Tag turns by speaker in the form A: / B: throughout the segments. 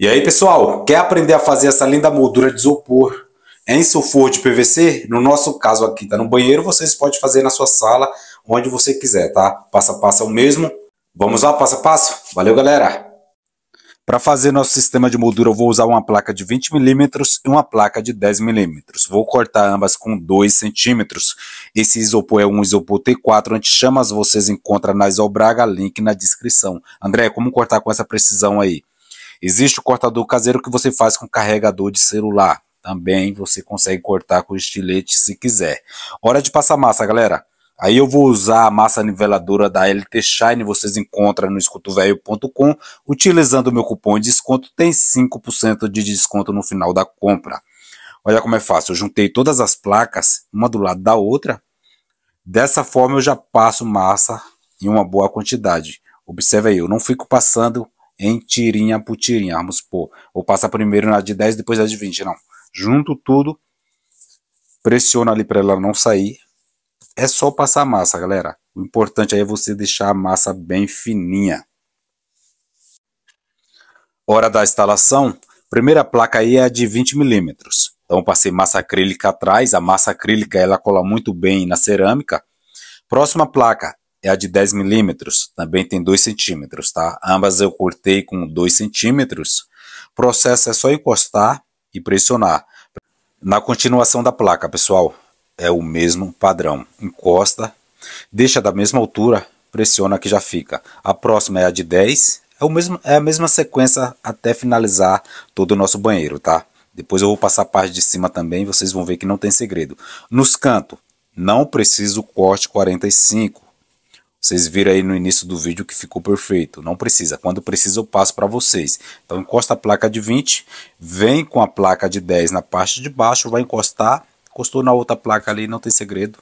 A: E aí, pessoal, quer aprender a fazer essa linda moldura de isopor em sulfuro de PVC? No nosso caso aqui, tá no banheiro, vocês podem fazer na sua sala, onde você quiser, tá? Passo a passo é o mesmo. Vamos lá, passo a passo? Valeu, galera! Para fazer nosso sistema de moldura, eu vou usar uma placa de 20 mm e uma placa de 10 mm. Vou cortar ambas com 2 cm. Esse isopor é um isopor T4 antes chamas vocês encontram na Isobraga, link na descrição. André, como cortar com essa precisão aí? Existe o cortador caseiro que você faz com carregador de celular. Também você consegue cortar com estilete se quiser. Hora de passar massa, galera. Aí eu vou usar a massa niveladora da LT Shine, vocês encontram no escutovelho.com. Utilizando o meu cupom de desconto, tem 5% de desconto no final da compra. Olha como é fácil, eu juntei todas as placas, uma do lado da outra. Dessa forma eu já passo massa em uma boa quantidade. Observe aí, eu não fico passando em tirinha por tirinha. Vamos supor, vou passar primeiro na de 10, depois na de 20. Não. Junto tudo, pressiona ali para ela não sair. É só passar a massa, galera. O importante aí é você deixar a massa bem fininha. Hora da instalação. Primeira placa aí é a de 20 milímetros. Então passei massa acrílica atrás. A massa acrílica ela cola muito bem na cerâmica. Próxima placa é a de 10 milímetros, também tem 2 centímetros, tá? Ambas eu cortei com 2 centímetros. O processo é só encostar e pressionar. Na continuação da placa, pessoal, é o mesmo padrão. Encosta, deixa da mesma altura, pressiona que já fica. A próxima é a de 10, é, o mesmo, é a mesma sequência até finalizar todo o nosso banheiro, tá? Depois eu vou passar a parte de cima também, vocês vão ver que não tem segredo. Nos cantos, não preciso corte 45, vocês viram aí no início do vídeo que ficou perfeito. Não precisa. Quando precisa, eu passo para vocês. Então, encosta a placa de 20. Vem com a placa de 10 na parte de baixo. Vai encostar. Encostou na outra placa ali, não tem segredo.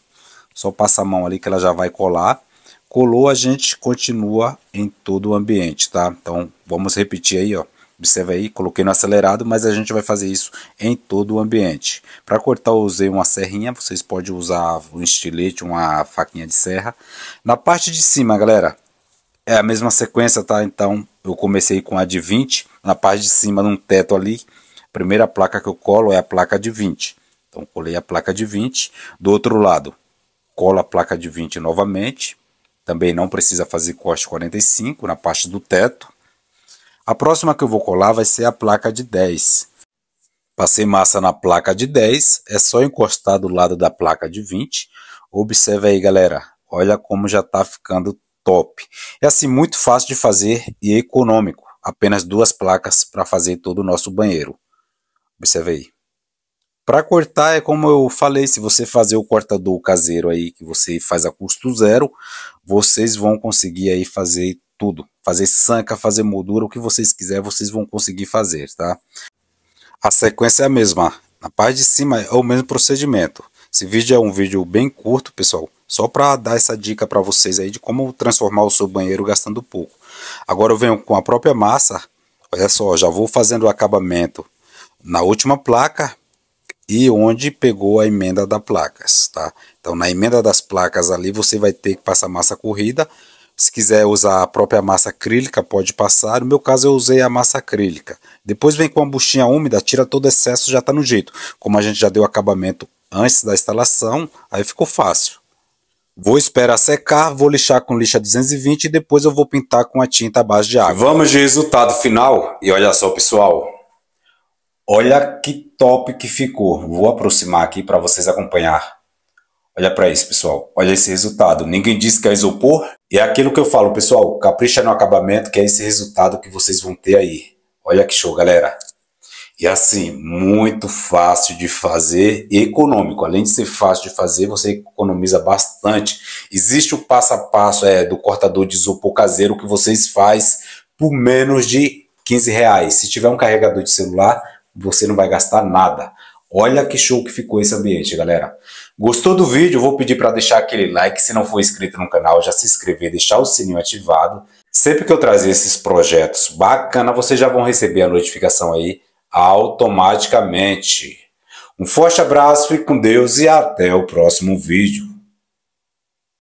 A: Só passa a mão ali que ela já vai colar. Colou, a gente continua em todo o ambiente, tá? Então, vamos repetir aí, ó. Observe aí, coloquei no acelerado, mas a gente vai fazer isso em todo o ambiente. Para cortar eu usei uma serrinha, vocês podem usar um estilete, uma faquinha de serra. Na parte de cima, galera, é a mesma sequência, tá? Então eu comecei com a de 20, na parte de cima, num teto ali, a primeira placa que eu colo é a placa de 20. Então colei a placa de 20, do outro lado colo a placa de 20 novamente, também não precisa fazer corte 45 na parte do teto. A próxima que eu vou colar vai ser a placa de 10. Passei massa na placa de 10, é só encostar do lado da placa de 20. Observe aí, galera. Olha como já está ficando top. É assim muito fácil de fazer e é econômico. Apenas duas placas para fazer todo o nosso banheiro. Observe aí. Para cortar é como eu falei, se você fazer o cortador caseiro aí que você faz a custo zero, vocês vão conseguir aí fazer tudo. Fazer sanca, fazer moldura, o que vocês quiserem, vocês vão conseguir fazer, tá? A sequência é a mesma. Na parte de cima é o mesmo procedimento. Esse vídeo é um vídeo bem curto, pessoal. Só para dar essa dica para vocês aí de como transformar o seu banheiro gastando pouco. Agora eu venho com a própria massa. Olha só, já vou fazendo o acabamento na última placa e onde pegou a emenda das placas, tá? Então na emenda das placas ali você vai ter que passar massa corrida se quiser usar a própria massa acrílica, pode passar. No meu caso, eu usei a massa acrílica. Depois vem com a buchinha úmida, tira todo excesso, já está no jeito. Como a gente já deu acabamento antes da instalação, aí ficou fácil. Vou esperar secar, vou lixar com lixa 220 e depois eu vou pintar com a tinta à base de água. Vamos de resultado final. E olha só, pessoal. Olha que top que ficou. Vou aproximar aqui para vocês acompanhar. Olha para isso, pessoal. Olha esse resultado. Ninguém disse que é isopor. E é aquilo que eu falo, pessoal. Capricha no acabamento, que é esse resultado que vocês vão ter aí. Olha que show, galera. E assim, muito fácil de fazer e econômico. Além de ser fácil de fazer, você economiza bastante. Existe o passo a passo é, do cortador de isopor caseiro que vocês faz por menos de 15 reais. Se tiver um carregador de celular, você não vai gastar nada. Olha que show que ficou esse ambiente, galera. Gostou do vídeo? Vou pedir para deixar aquele like. Se não for inscrito no canal, já se inscrever, deixar o sininho ativado. Sempre que eu trazer esses projetos bacana, vocês já vão receber a notificação aí automaticamente. Um forte abraço, fique com Deus e até o próximo vídeo.